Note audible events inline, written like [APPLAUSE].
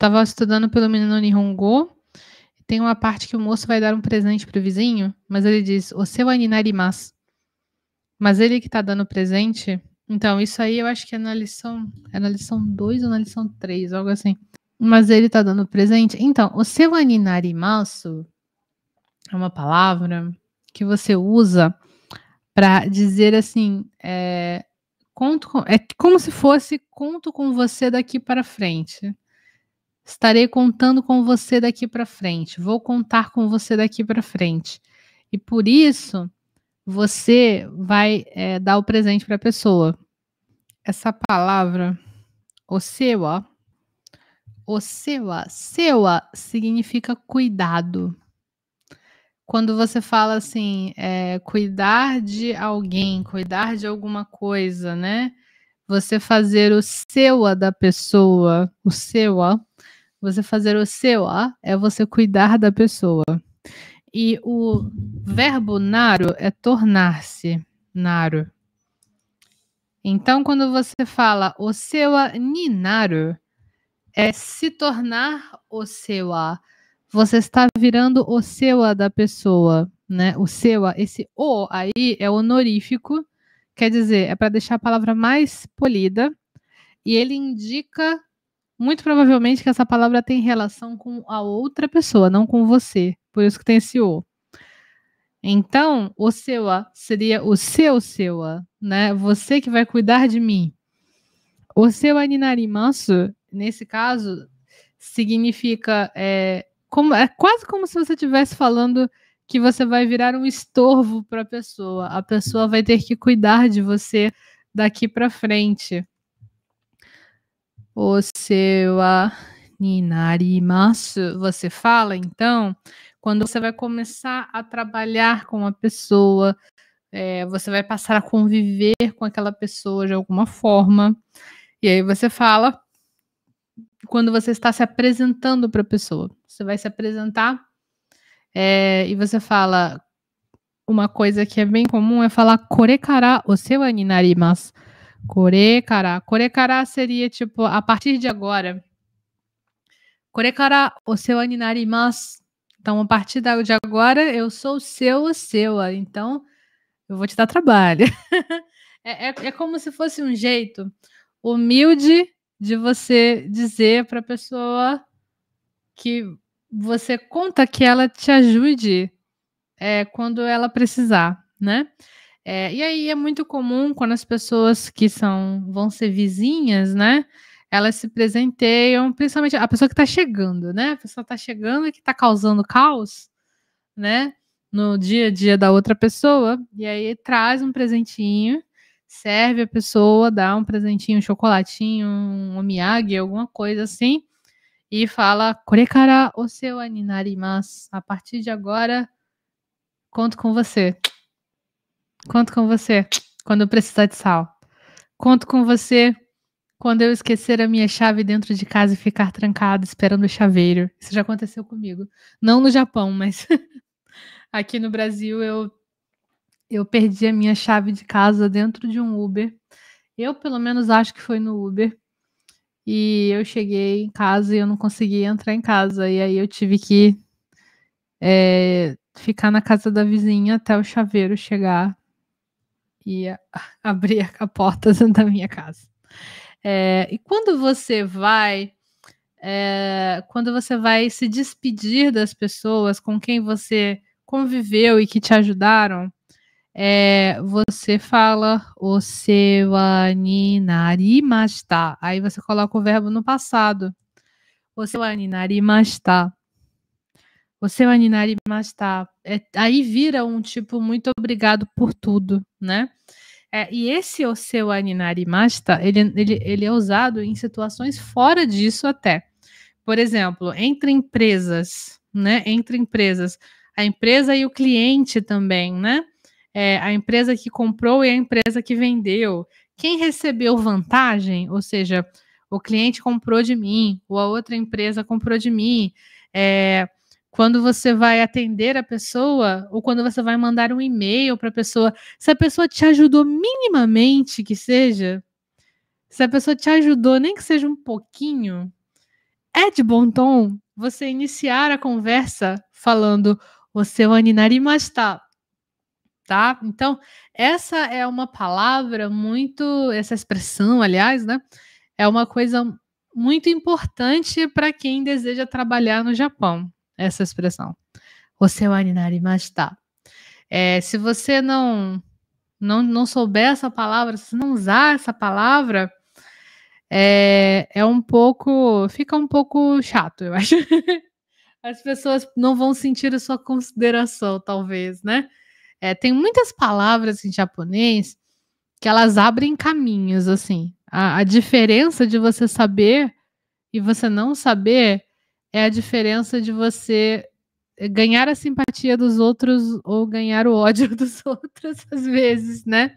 Tava estudando pelo menino Nihongo. Tem uma parte que o moço vai dar um presente pro vizinho, mas ele diz, o seu aninarimas. Mas ele que tá dando presente. Então, isso aí eu acho que é na lição. É na lição 2 ou na lição 3, algo assim. Mas ele tá dando presente. Então, o seu aninarimasu é uma palavra que você usa para dizer assim, é, conto com, é como se fosse conto com você daqui para frente. Estarei contando com você daqui para frente. Vou contar com você daqui para frente. E por isso, você vai é, dar o presente para a pessoa. Essa palavra, o seu, seu, osewa, seu significa cuidado. Quando você fala assim, é, cuidar de alguém, cuidar de alguma coisa, né? você fazer o sewa da pessoa, o a, você fazer o a é você cuidar da pessoa. E o verbo naro é tornar-se naro. Então, quando você fala o a ninaru, é se tornar o a. Você está virando o a da pessoa, né? O a, esse o aí é honorífico Quer dizer, é para deixar a palavra mais polida e ele indica muito provavelmente que essa palavra tem relação com a outra pessoa, não com você. Por isso que tem esse o. Então, o seu seria o seu seu, né? Você que vai cuidar de mim. O seu aninarimansu, nesse caso, significa é, como, é quase como se você estivesse falando que você vai virar um estorvo para a pessoa. A pessoa vai ter que cuidar de você daqui para frente. seu Aninari ninarimasu. Você fala então quando você vai começar a trabalhar com a pessoa, é, você vai passar a conviver com aquela pessoa de alguma forma. E aí você fala quando você está se apresentando para a pessoa. Você vai se apresentar é, e você fala uma coisa que é bem comum é falar corecará o seu aninarimas. Corecará. Corecará seria tipo a partir de agora. Corecará o seu aninarimas. Então, a partir de agora, eu sou seu ou seu. Então, eu vou te dar trabalho. [LAUGHS] é, é, é como se fosse um jeito humilde de você dizer para a pessoa que você conta que ela te ajude é, quando ela precisar, né? É, e aí é muito comum quando as pessoas que são vão ser vizinhas, né? Elas se presenteiam, principalmente a pessoa que está chegando, né? A pessoa está chegando e que está causando caos, né? No dia a dia da outra pessoa, e aí traz um presentinho, serve a pessoa, dá um presentinho, um chocolatinho, um omiyage, alguma coisa assim, e fala: Korekara o seu mas A partir de agora, conto com você. Conto com você quando eu precisar de sal. Conto com você quando eu esquecer a minha chave dentro de casa e ficar trancado esperando o chaveiro. Isso já aconteceu comigo. Não no Japão, mas [LAUGHS] aqui no Brasil eu eu perdi a minha chave de casa dentro de um Uber. Eu pelo menos acho que foi no Uber. E eu cheguei em casa e eu não consegui entrar em casa. E aí eu tive que é, ficar na casa da vizinha até o chaveiro chegar e [LAUGHS] abrir a porta [LAUGHS] da minha casa. É, e quando você vai é, quando você vai se despedir das pessoas com quem você conviveu e que te ajudaram, é, você fala o seu aninarimashita. Aí você coloca o verbo no passado. O seu aninarimashita. O seu aninari É, aí vira um tipo muito obrigado por tudo, né? É, e esse o seu aninarimashita, ele, ele, ele é usado em situações fora disso até. Por exemplo, entre empresas, né? Entre empresas. A empresa e o cliente também, né? é, a empresa que comprou e a empresa que vendeu. Quem recebeu vantagem, ou seja, o cliente comprou de mim, ou a outra empresa comprou de mim. É, quando você vai atender a pessoa, ou quando você vai mandar um e-mail para a pessoa, se a pessoa te ajudou minimamente que seja, se a pessoa te ajudou, nem que seja um pouquinho, é de bom tom você iniciar a conversa falando você o aninari animarimashita. Tá tá? Então, essa é uma palavra muito, essa expressão, aliás, né? É uma coisa muito importante para quem deseja trabalhar no Japão, essa expressão. Você tá. É, se você não, não não souber essa palavra, se não usar essa palavra, é, é um pouco, fica um pouco chato, eu acho. [LAUGHS] As pessoas não vão sentir a sua consideração, talvez, né? É, tem muitas palavras em japonês que elas abrem caminhos, assim. A, a diferença de você saber e você não saber é a diferença de você ganhar a simpatia dos outros ou ganhar o ódio [LAUGHS] dos outros, às vezes, né?